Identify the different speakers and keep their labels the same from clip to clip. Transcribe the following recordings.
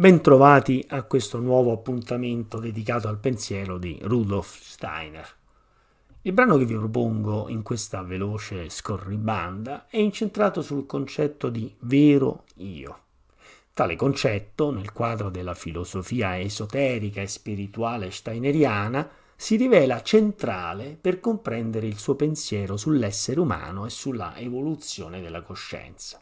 Speaker 1: Bentrovati a questo nuovo appuntamento dedicato al pensiero di Rudolf Steiner. Il brano che vi propongo in questa veloce scorribanda è incentrato sul concetto di vero io. Tale concetto, nel quadro della filosofia esoterica e spirituale steineriana, si rivela centrale per comprendere il suo pensiero sull'essere umano e sulla evoluzione della coscienza.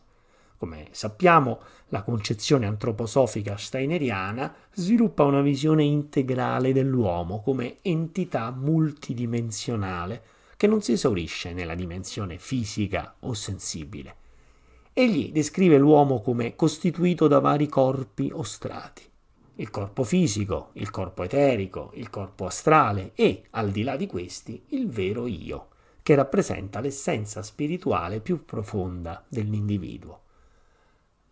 Speaker 1: Come sappiamo, la concezione antroposofica steineriana sviluppa una visione integrale dell'uomo come entità multidimensionale che non si esaurisce nella dimensione fisica o sensibile. Egli descrive l'uomo come costituito da vari corpi o strati. Il corpo fisico, il corpo eterico, il corpo astrale e, al di là di questi, il vero io, che rappresenta l'essenza spirituale più profonda dell'individuo.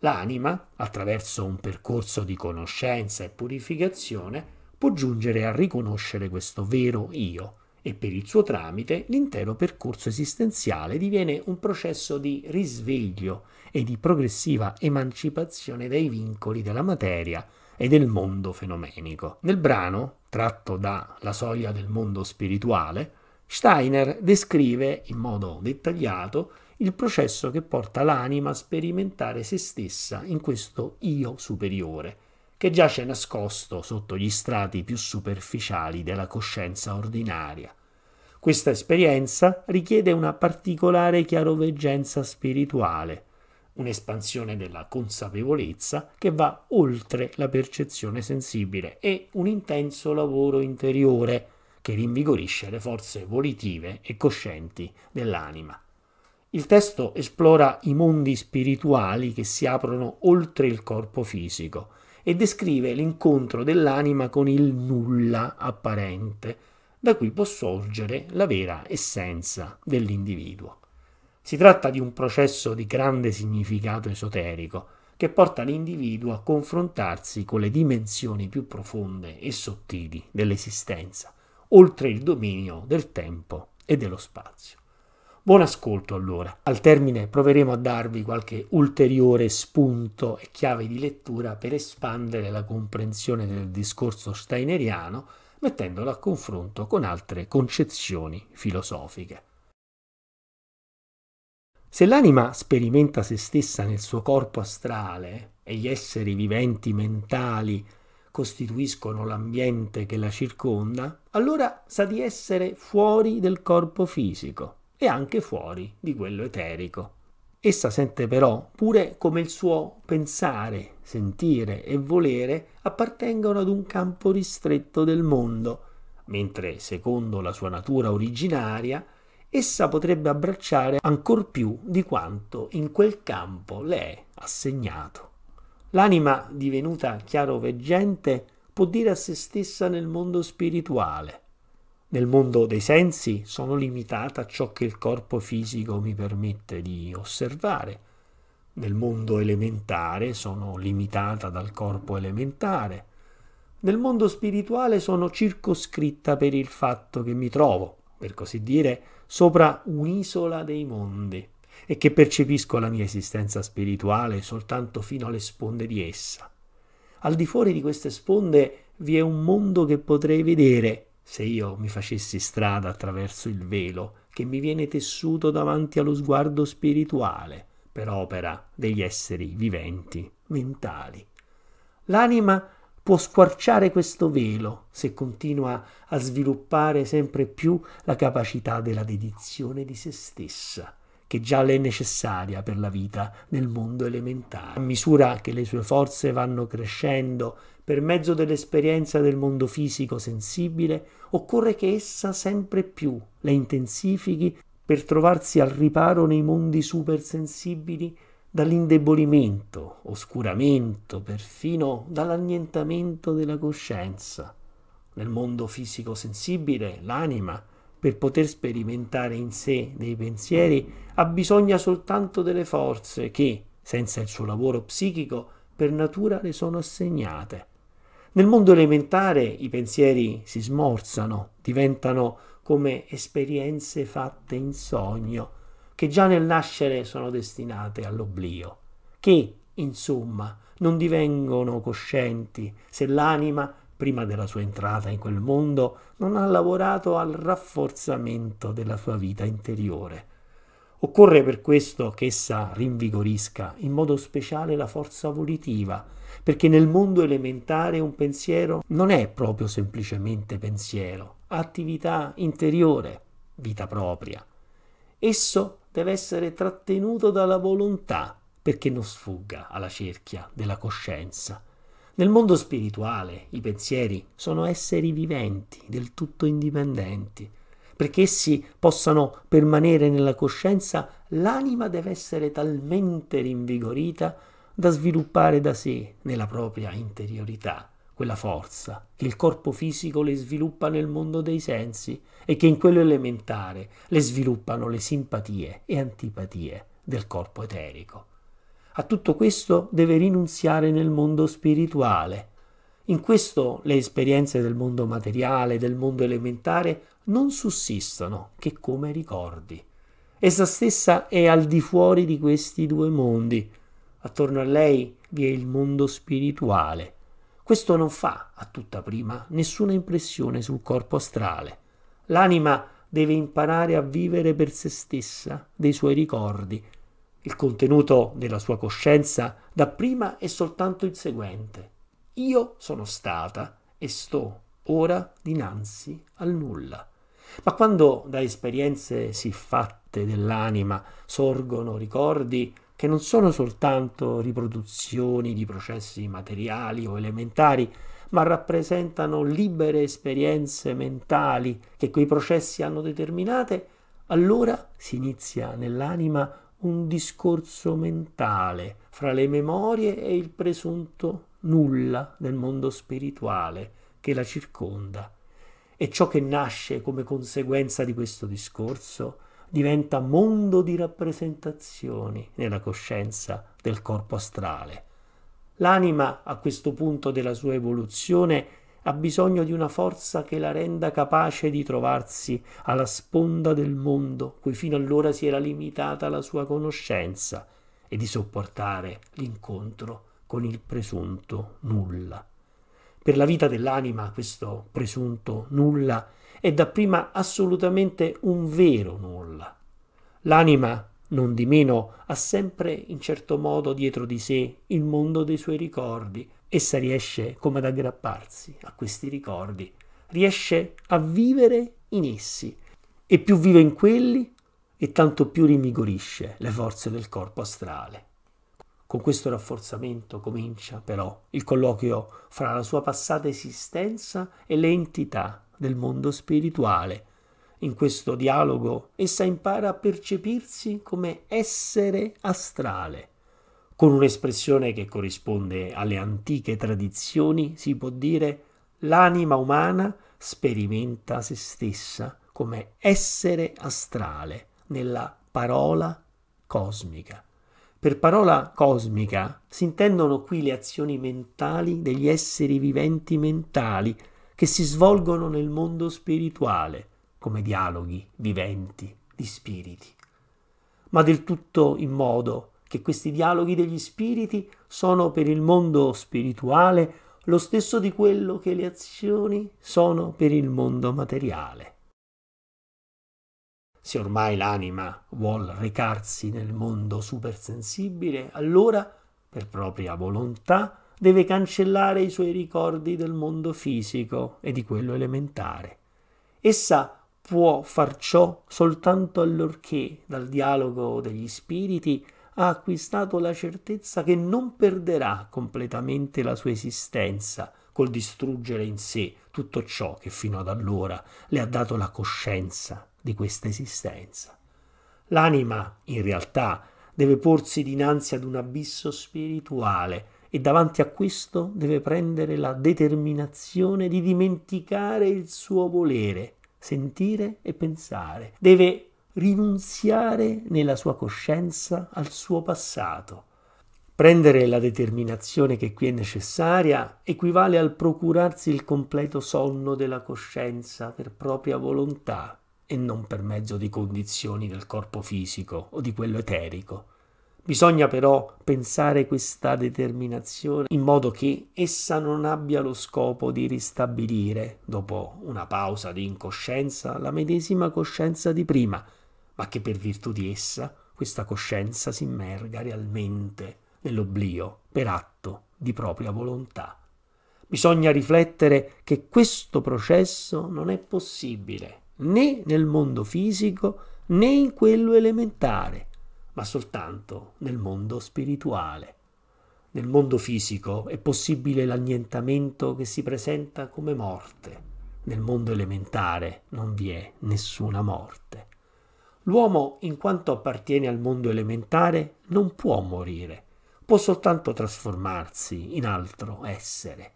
Speaker 1: L'anima, attraverso un percorso di conoscenza e purificazione, può giungere a riconoscere questo vero io e per il suo tramite l'intero percorso esistenziale diviene un processo di risveglio e di progressiva emancipazione dai vincoli della materia e del mondo fenomenico. Nel brano, tratto da La soglia del mondo spirituale, Steiner descrive in modo dettagliato il processo che porta l'anima a sperimentare se stessa in questo io superiore, che giace nascosto sotto gli strati più superficiali della coscienza ordinaria. Questa esperienza richiede una particolare chiaroveggenza spirituale, un'espansione della consapevolezza che va oltre la percezione sensibile e un intenso lavoro interiore che rinvigorisce le forze volitive e coscienti dell'anima. Il testo esplora i mondi spirituali che si aprono oltre il corpo fisico e descrive l'incontro dell'anima con il nulla apparente, da cui può sorgere la vera essenza dell'individuo. Si tratta di un processo di grande significato esoterico che porta l'individuo a confrontarsi con le dimensioni più profonde e sottili dell'esistenza, oltre il dominio del tempo e dello spazio. Buon ascolto allora. Al termine proveremo a darvi qualche ulteriore spunto e chiave di lettura per espandere la comprensione del discorso steineriano mettendolo a confronto con altre concezioni filosofiche. Se l'anima sperimenta se stessa nel suo corpo astrale e gli esseri viventi mentali costituiscono l'ambiente che la circonda, allora sa di essere fuori del corpo fisico e anche fuori di quello eterico. Essa sente però pure come il suo pensare, sentire e volere appartengono ad un campo ristretto del mondo, mentre, secondo la sua natura originaria, essa potrebbe abbracciare ancor più di quanto in quel campo le è assegnato. L'anima divenuta chiaroveggente può dire a se stessa nel mondo spirituale nel mondo dei sensi sono limitata a ciò che il corpo fisico mi permette di osservare. Nel mondo elementare sono limitata dal corpo elementare. Nel mondo spirituale sono circoscritta per il fatto che mi trovo, per così dire, sopra un'isola dei mondi e che percepisco la mia esistenza spirituale soltanto fino alle sponde di essa. Al di fuori di queste sponde vi è un mondo che potrei vedere, se io mi facessi strada attraverso il velo che mi viene tessuto davanti allo sguardo spirituale per opera degli esseri viventi, mentali. L'anima può squarciare questo velo se continua a sviluppare sempre più la capacità della dedizione di se stessa, che già le è necessaria per la vita nel mondo elementare. A misura che le sue forze vanno crescendo per mezzo dell'esperienza del mondo fisico sensibile, occorre che essa sempre più le intensifichi per trovarsi al riparo nei mondi supersensibili dall'indebolimento, oscuramento, perfino dall'annientamento della coscienza. Nel mondo fisico sensibile, l'anima, per poter sperimentare in sé dei pensieri ha bisogno soltanto delle forze che, senza il suo lavoro psichico, per natura le sono assegnate. Nel mondo elementare i pensieri si smorzano, diventano come esperienze fatte in sogno, che già nel nascere sono destinate all'oblio, che, insomma, non divengono coscienti se l'anima prima della sua entrata in quel mondo, non ha lavorato al rafforzamento della sua vita interiore. Occorre per questo che essa rinvigorisca in modo speciale la forza volitiva, perché nel mondo elementare un pensiero non è proprio semplicemente pensiero, attività interiore, vita propria. Esso deve essere trattenuto dalla volontà perché non sfugga alla cerchia della coscienza. Nel mondo spirituale i pensieri sono esseri viventi, del tutto indipendenti. Perché essi possano permanere nella coscienza, l'anima deve essere talmente rinvigorita da sviluppare da sé, nella propria interiorità, quella forza che il corpo fisico le sviluppa nel mondo dei sensi e che in quello elementare le sviluppano le simpatie e antipatie del corpo eterico. A tutto questo deve rinunziare nel mondo spirituale. In questo le esperienze del mondo materiale, del mondo elementare, non sussistono che come ricordi. Essa stessa è al di fuori di questi due mondi. Attorno a lei vi è il mondo spirituale. Questo non fa, a tutta prima, nessuna impressione sul corpo astrale. L'anima deve imparare a vivere per se stessa, dei suoi ricordi, il contenuto della sua coscienza dapprima è soltanto il seguente. Io sono stata e sto ora dinanzi al nulla. Ma quando da esperienze siffatte dell'anima sorgono ricordi che non sono soltanto riproduzioni di processi materiali o elementari, ma rappresentano libere esperienze mentali che quei processi hanno determinate, allora si inizia nell'anima un discorso mentale fra le memorie e il presunto nulla del mondo spirituale che la circonda. E ciò che nasce come conseguenza di questo discorso diventa mondo di rappresentazioni nella coscienza del corpo astrale. L'anima a questo punto della sua evoluzione è ha bisogno di una forza che la renda capace di trovarsi alla sponda del mondo cui fino allora si era limitata la sua conoscenza e di sopportare l'incontro con il presunto nulla. Per la vita dell'anima questo presunto nulla è dapprima assolutamente un vero nulla. L'anima, non di meno, ha sempre in certo modo dietro di sé il mondo dei suoi ricordi, Essa riesce come ad aggrapparsi a questi ricordi, riesce a vivere in essi e più vive in quelli e tanto più rimigorisce le forze del corpo astrale. Con questo rafforzamento comincia però il colloquio fra la sua passata esistenza e le entità del mondo spirituale. In questo dialogo essa impara a percepirsi come essere astrale con un'espressione che corrisponde alle antiche tradizioni, si può dire l'anima umana sperimenta se stessa come essere astrale nella parola cosmica. Per parola cosmica si intendono qui le azioni mentali degli esseri viventi mentali che si svolgono nel mondo spirituale come dialoghi viventi di spiriti, ma del tutto in modo che questi dialoghi degli spiriti sono per il mondo spirituale lo stesso di quello che le azioni sono per il mondo materiale. Se ormai l'anima vuol recarsi nel mondo supersensibile, allora, per propria volontà, deve cancellare i suoi ricordi del mondo fisico e di quello elementare. Essa può far ciò soltanto allorché dal dialogo degli spiriti ha acquistato la certezza che non perderà completamente la sua esistenza col distruggere in sé tutto ciò che fino ad allora le ha dato la coscienza di questa esistenza. L'anima, in realtà, deve porsi dinanzi ad un abisso spirituale e davanti a questo deve prendere la determinazione di dimenticare il suo volere, sentire e pensare. Deve rinunziare nella sua coscienza al suo passato. Prendere la determinazione che qui è necessaria equivale al procurarsi il completo sonno della coscienza per propria volontà e non per mezzo di condizioni del corpo fisico o di quello eterico. Bisogna però pensare questa determinazione in modo che essa non abbia lo scopo di ristabilire, dopo una pausa di incoscienza, la medesima coscienza di prima, ma che per virtù di essa questa coscienza si immerga realmente nell'oblio per atto di propria volontà. Bisogna riflettere che questo processo non è possibile né nel mondo fisico né in quello elementare, ma soltanto nel mondo spirituale. Nel mondo fisico è possibile l'annientamento che si presenta come morte. Nel mondo elementare non vi è nessuna morte. L'uomo, in quanto appartiene al mondo elementare, non può morire, può soltanto trasformarsi in altro essere.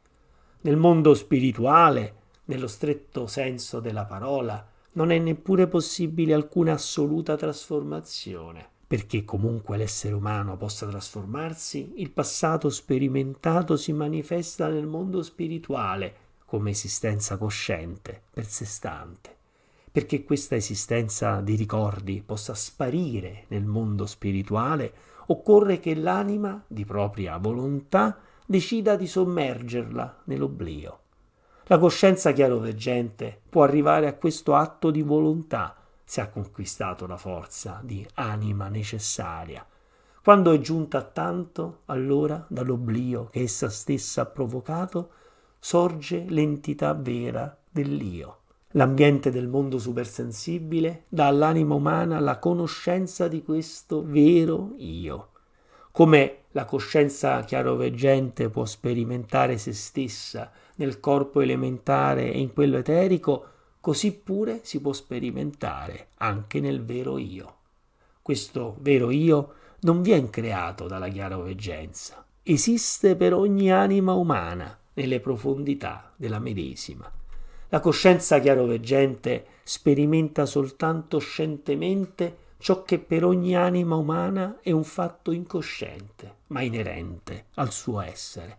Speaker 1: Nel mondo spirituale, nello stretto senso della parola, non è neppure possibile alcuna assoluta trasformazione. Perché comunque l'essere umano possa trasformarsi, il passato sperimentato si manifesta nel mondo spirituale come esistenza cosciente, per sé stante perché questa esistenza di ricordi possa sparire nel mondo spirituale, occorre che l'anima, di propria volontà, decida di sommergerla nell'oblio. La coscienza chiaroveggente può arrivare a questo atto di volontà se ha conquistato la forza di anima necessaria. Quando è giunta a tanto, allora dall'oblio che essa stessa ha provocato, sorge l'entità vera dell'io. L'ambiente del mondo supersensibile dà all'anima umana la conoscenza di questo vero io. Come la coscienza chiaroveggente può sperimentare se stessa nel corpo elementare e in quello eterico, così pure si può sperimentare anche nel vero io. Questo vero io non viene creato dalla chiaroveggenza, esiste per ogni anima umana nelle profondità della medesima. La coscienza chiaroveggente sperimenta soltanto scientemente ciò che per ogni anima umana è un fatto incosciente, ma inerente al suo essere.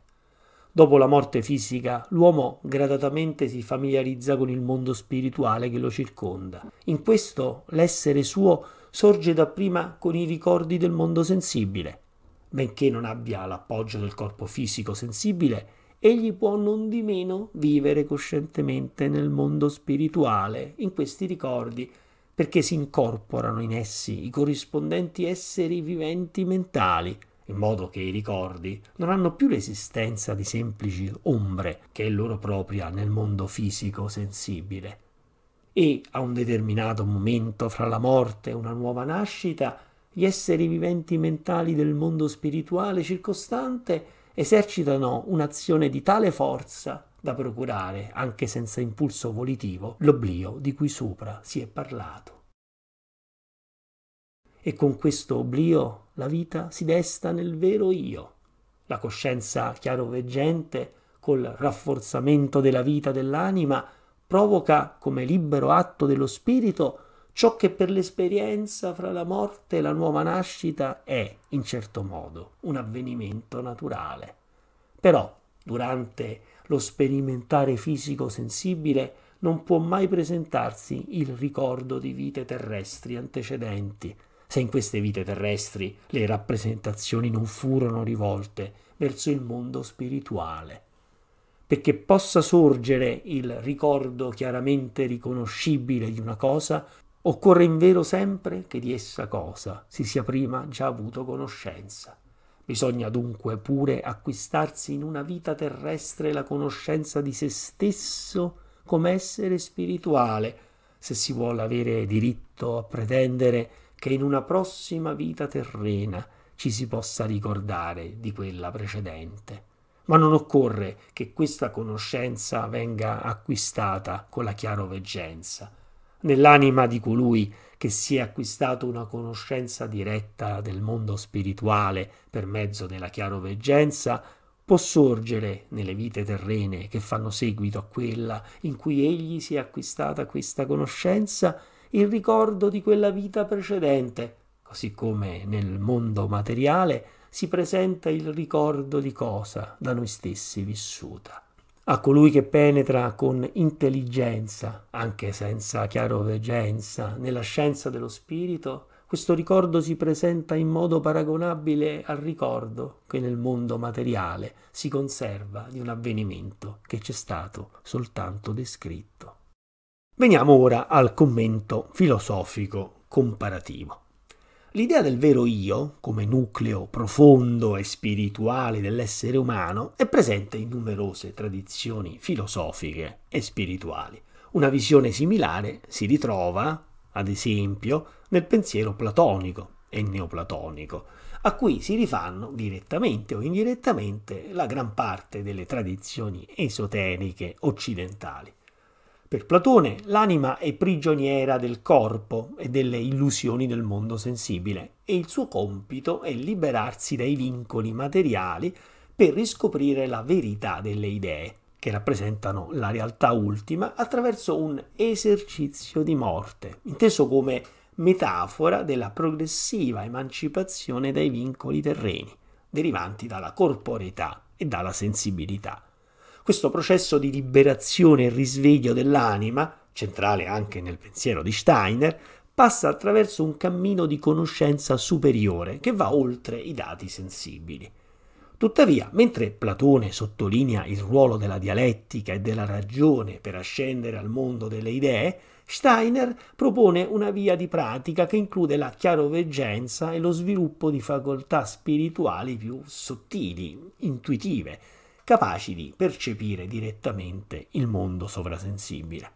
Speaker 1: Dopo la morte fisica, l'uomo gradatamente si familiarizza con il mondo spirituale che lo circonda. In questo l'essere suo sorge dapprima con i ricordi del mondo sensibile. Benché non abbia l'appoggio del corpo fisico sensibile, egli può non di meno vivere coscientemente nel mondo spirituale, in questi ricordi, perché si incorporano in essi i corrispondenti esseri viventi mentali, in modo che i ricordi non hanno più l'esistenza di semplici ombre che è loro propria nel mondo fisico sensibile. E a un determinato momento fra la morte e una nuova nascita, gli esseri viventi mentali del mondo spirituale circostante esercitano un'azione di tale forza da procurare, anche senza impulso volitivo, l'oblio di cui sopra si è parlato. E con questo oblio la vita si desta nel vero io, la coscienza chiaroveggente, col rafforzamento della vita dell'anima, provoca come libero atto dello spirito ciò che per l'esperienza fra la morte e la nuova nascita è, in certo modo, un avvenimento naturale. Però, durante lo sperimentare fisico sensibile, non può mai presentarsi il ricordo di vite terrestri antecedenti, se in queste vite terrestri le rappresentazioni non furono rivolte verso il mondo spirituale. Perché possa sorgere il ricordo chiaramente riconoscibile di una cosa, Occorre invero sempre che di essa cosa si sia prima già avuto conoscenza. Bisogna dunque pure acquistarsi in una vita terrestre la conoscenza di se stesso come essere spirituale, se si vuole avere diritto a pretendere che in una prossima vita terrena ci si possa ricordare di quella precedente. Ma non occorre che questa conoscenza venga acquistata con la chiaroveggenza nell'anima di colui che si è acquistato una conoscenza diretta del mondo spirituale per mezzo della chiaroveggenza, può sorgere nelle vite terrene che fanno seguito a quella in cui egli si è acquistata questa conoscenza, il ricordo di quella vita precedente, così come nel mondo materiale si presenta il ricordo di cosa da noi stessi vissuta a colui che penetra con intelligenza, anche senza chiaroveggenza, nella scienza dello spirito, questo ricordo si presenta in modo paragonabile al ricordo che nel mondo materiale si conserva di un avvenimento che c'è stato soltanto descritto. Veniamo ora al commento filosofico comparativo. L'idea del vero io, come nucleo profondo e spirituale dell'essere umano, è presente in numerose tradizioni filosofiche e spirituali. Una visione similare si ritrova, ad esempio, nel pensiero platonico e neoplatonico, a cui si rifanno direttamente o indirettamente la gran parte delle tradizioni esoteriche occidentali. Per Platone l'anima è prigioniera del corpo e delle illusioni del mondo sensibile e il suo compito è liberarsi dai vincoli materiali per riscoprire la verità delle idee, che rappresentano la realtà ultima, attraverso un esercizio di morte, inteso come metafora della progressiva emancipazione dai vincoli terreni, derivanti dalla corporeità e dalla sensibilità questo processo di liberazione e risveglio dell'anima, centrale anche nel pensiero di Steiner, passa attraverso un cammino di conoscenza superiore che va oltre i dati sensibili. Tuttavia, mentre Platone sottolinea il ruolo della dialettica e della ragione per ascendere al mondo delle idee, Steiner propone una via di pratica che include la chiaroveggenza e lo sviluppo di facoltà spirituali più sottili, intuitive, capaci di percepire direttamente il mondo sovrasensibile.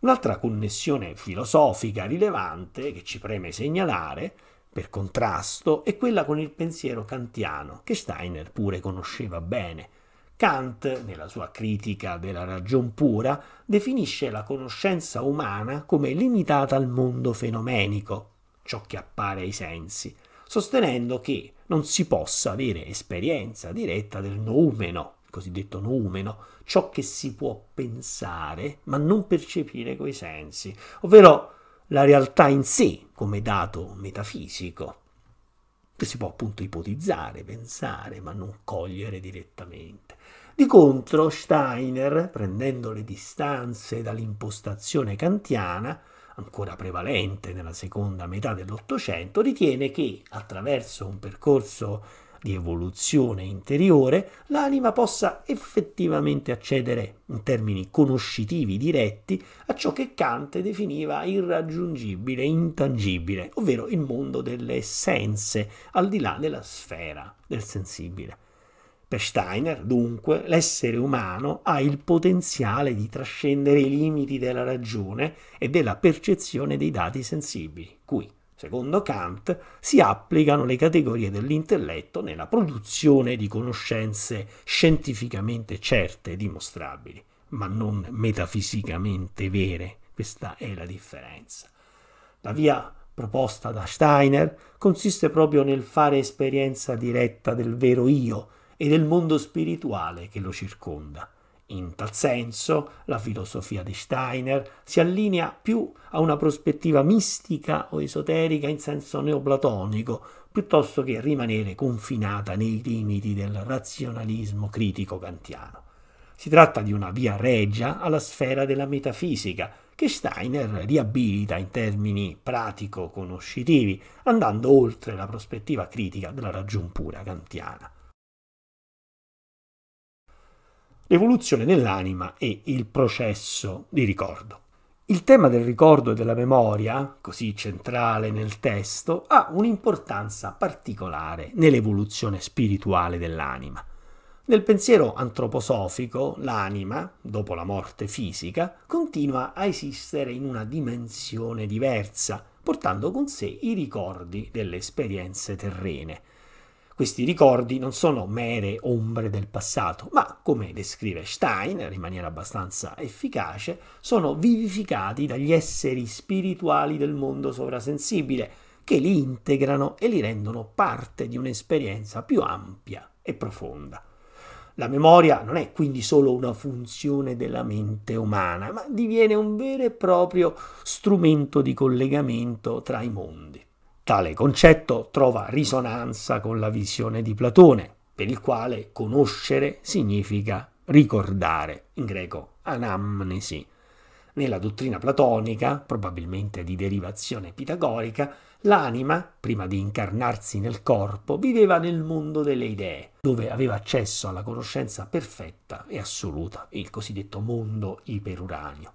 Speaker 1: Un'altra connessione filosofica rilevante che ci preme segnalare, per contrasto, è quella con il pensiero kantiano, che Steiner pure conosceva bene. Kant, nella sua critica della ragion pura, definisce la conoscenza umana come limitata al mondo fenomenico, ciò che appare ai sensi, sostenendo che non si possa avere esperienza diretta del noumeno, il cosiddetto noumeno, ciò che si può pensare ma non percepire coi sensi, ovvero la realtà in sé come dato metafisico, che si può appunto ipotizzare, pensare, ma non cogliere direttamente. Di contro, Steiner, prendendo le distanze dall'impostazione kantiana, ancora prevalente nella seconda metà dell'Ottocento, ritiene che attraverso un percorso di evoluzione interiore l'anima possa effettivamente accedere, in termini conoscitivi diretti, a ciò che Kant definiva irraggiungibile, intangibile, ovvero il mondo delle essenze, al di là della sfera del sensibile. Per Steiner, dunque, l'essere umano ha il potenziale di trascendere i limiti della ragione e della percezione dei dati sensibili, cui, secondo Kant, si applicano le categorie dell'intelletto nella produzione di conoscenze scientificamente certe e dimostrabili, ma non metafisicamente vere. Questa è la differenza. La via proposta da Steiner consiste proprio nel fare esperienza diretta del vero io, e del mondo spirituale che lo circonda. In tal senso la filosofia di Steiner si allinea più a una prospettiva mistica o esoterica in senso neoplatonico, piuttosto che rimanere confinata nei limiti del razionalismo critico kantiano. Si tratta di una via regia alla sfera della metafisica, che Steiner riabilita in termini pratico-conoscitivi, andando oltre la prospettiva critica della ragion pura kantiana l'evoluzione dell'anima e il processo di ricordo. Il tema del ricordo e della memoria, così centrale nel testo, ha un'importanza particolare nell'evoluzione spirituale dell'anima. Nel pensiero antroposofico, l'anima, dopo la morte fisica, continua a esistere in una dimensione diversa, portando con sé i ricordi delle esperienze terrene, questi ricordi non sono mere ombre del passato, ma, come descrive Steiner in maniera abbastanza efficace, sono vivificati dagli esseri spirituali del mondo sovrasensibile, che li integrano e li rendono parte di un'esperienza più ampia e profonda. La memoria non è quindi solo una funzione della mente umana, ma diviene un vero e proprio strumento di collegamento tra i mondi. Tale concetto trova risonanza con la visione di Platone, per il quale conoscere significa ricordare, in greco anamnesi. Nella dottrina platonica, probabilmente di derivazione pitagorica, l'anima, prima di incarnarsi nel corpo, viveva nel mondo delle idee, dove aveva accesso alla conoscenza perfetta e assoluta, il cosiddetto mondo iperuranio.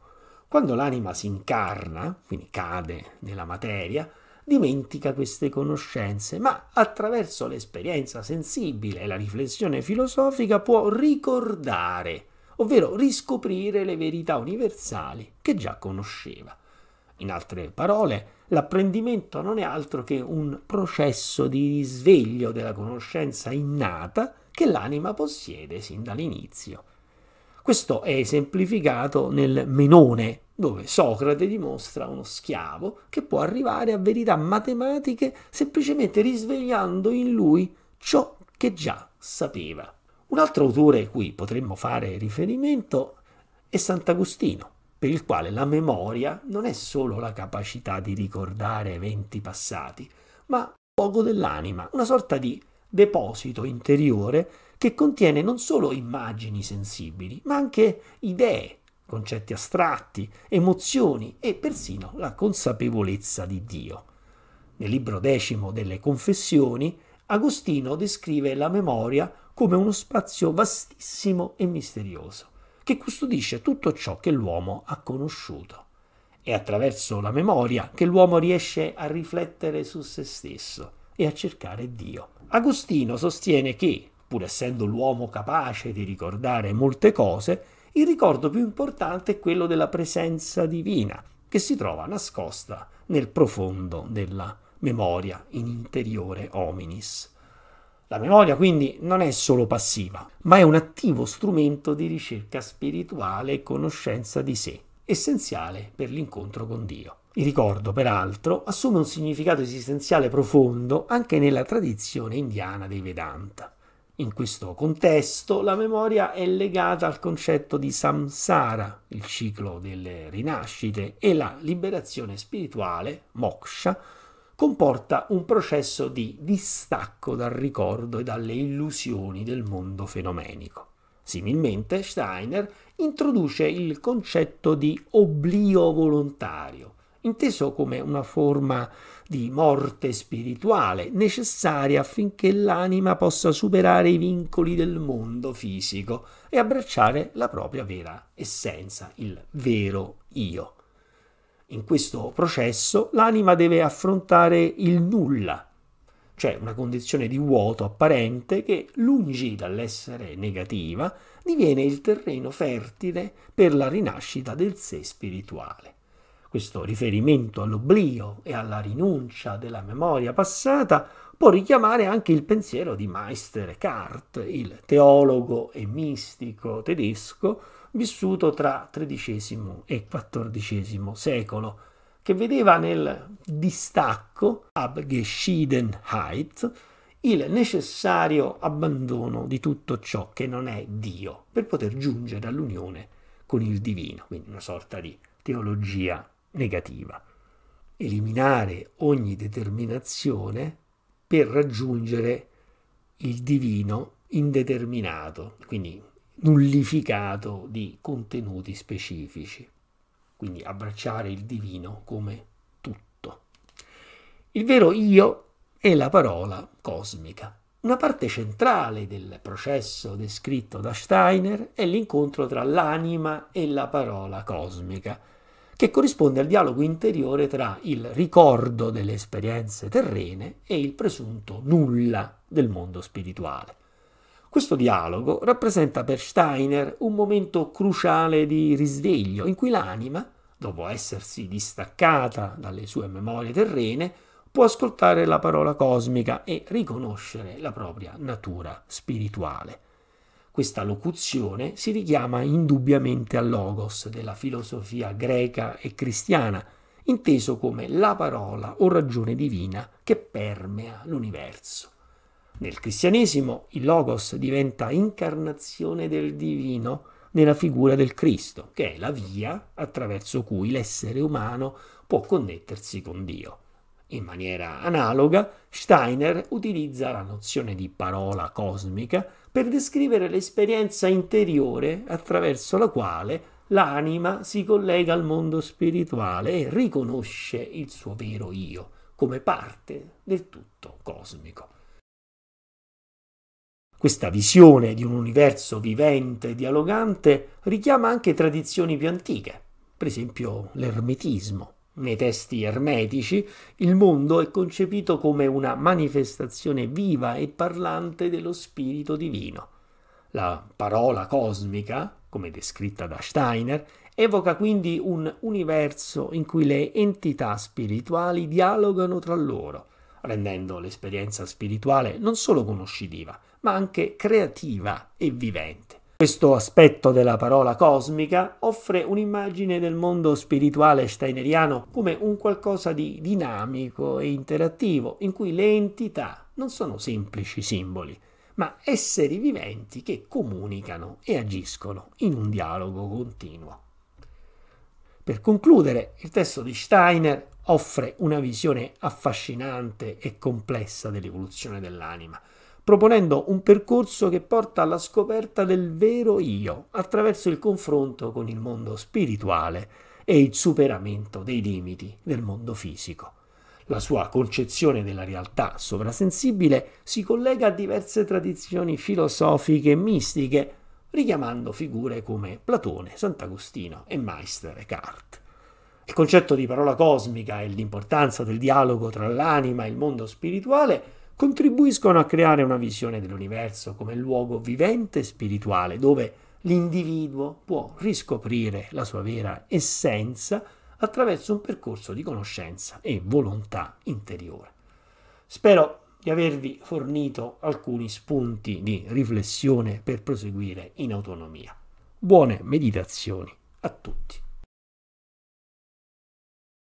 Speaker 1: Quando l'anima si incarna, quindi cade nella materia, dimentica queste conoscenze, ma attraverso l'esperienza sensibile e la riflessione filosofica può ricordare, ovvero riscoprire le verità universali che già conosceva. In altre parole, l'apprendimento non è altro che un processo di risveglio della conoscenza innata che l'anima possiede sin dall'inizio. Questo è esemplificato nel menone dove Socrate dimostra uno schiavo che può arrivare a verità matematiche semplicemente risvegliando in lui ciò che già sapeva. Un altro autore a cui potremmo fare riferimento è Sant'Agostino, per il quale la memoria non è solo la capacità di ricordare eventi passati, ma poco dell'anima, una sorta di deposito interiore che contiene non solo immagini sensibili, ma anche idee concetti astratti, emozioni e persino la consapevolezza di Dio. Nel libro decimo delle Confessioni, Agostino descrive la memoria come uno spazio vastissimo e misterioso, che custodisce tutto ciò che l'uomo ha conosciuto. È attraverso la memoria che l'uomo riesce a riflettere su se stesso e a cercare Dio. Agostino sostiene che, pur essendo l'uomo capace di ricordare molte cose, il ricordo più importante è quello della presenza divina, che si trova nascosta nel profondo della memoria in interiore hominis. La memoria quindi non è solo passiva, ma è un attivo strumento di ricerca spirituale e conoscenza di sé, essenziale per l'incontro con Dio. Il ricordo, peraltro, assume un significato esistenziale profondo anche nella tradizione indiana dei Vedanta. In questo contesto la memoria è legata al concetto di samsara, il ciclo delle rinascite, e la liberazione spirituale, moksha, comporta un processo di distacco dal ricordo e dalle illusioni del mondo fenomenico. Similmente Steiner introduce il concetto di oblio volontario, inteso come una forma di di morte spirituale necessaria affinché l'anima possa superare i vincoli del mondo fisico e abbracciare la propria vera essenza, il vero io. In questo processo l'anima deve affrontare il nulla, cioè una condizione di vuoto apparente che, lungi dall'essere negativa, diviene il terreno fertile per la rinascita del sé spirituale. Questo riferimento all'oblio e alla rinuncia della memoria passata può richiamare anche il pensiero di Meister Kart, il teologo e mistico tedesco vissuto tra XIII e XIV secolo, che vedeva nel distacco, Abgeschiedenheit, il necessario abbandono di tutto ciò che non è Dio per poter giungere all'unione con il divino, quindi una sorta di teologia negativa. Eliminare ogni determinazione per raggiungere il divino indeterminato, quindi nullificato di contenuti specifici. Quindi abbracciare il divino come tutto. Il vero io è la parola cosmica. Una parte centrale del processo descritto da Steiner è l'incontro tra l'anima e la parola cosmica che corrisponde al dialogo interiore tra il ricordo delle esperienze terrene e il presunto nulla del mondo spirituale. Questo dialogo rappresenta per Steiner un momento cruciale di risveglio in cui l'anima, dopo essersi distaccata dalle sue memorie terrene, può ascoltare la parola cosmica e riconoscere la propria natura spirituale. Questa locuzione si richiama indubbiamente al logos della filosofia greca e cristiana, inteso come la parola o ragione divina che permea l'universo. Nel cristianesimo il logos diventa incarnazione del divino nella figura del Cristo, che è la via attraverso cui l'essere umano può connettersi con Dio. In maniera analoga, Steiner utilizza la nozione di parola cosmica per descrivere l'esperienza interiore attraverso la quale l'anima si collega al mondo spirituale e riconosce il suo vero io come parte del tutto cosmico. Questa visione di un universo vivente e dialogante richiama anche tradizioni più antiche, per esempio l'ermetismo nei testi ermetici, il mondo è concepito come una manifestazione viva e parlante dello spirito divino. La parola cosmica, come descritta da Steiner, evoca quindi un universo in cui le entità spirituali dialogano tra loro, rendendo l'esperienza spirituale non solo conoscitiva, ma anche creativa e vivente. Questo aspetto della parola cosmica offre un'immagine del mondo spirituale steineriano come un qualcosa di dinamico e interattivo, in cui le entità non sono semplici simboli, ma esseri viventi che comunicano e agiscono in un dialogo continuo. Per concludere, il testo di Steiner offre una visione affascinante e complessa dell'evoluzione dell'anima, proponendo un percorso che porta alla scoperta del vero io attraverso il confronto con il mondo spirituale e il superamento dei limiti del mondo fisico. La sua concezione della realtà sovrasensibile si collega a diverse tradizioni filosofiche e mistiche, richiamando figure come Platone, Sant'Agostino e Meister Eckhart. Il concetto di parola cosmica e l'importanza del dialogo tra l'anima e il mondo spirituale contribuiscono a creare una visione dell'universo come luogo vivente e spirituale dove l'individuo può riscoprire la sua vera essenza attraverso un percorso di conoscenza e volontà interiore. Spero di avervi fornito alcuni spunti di riflessione per proseguire in autonomia. Buone meditazioni a tutti.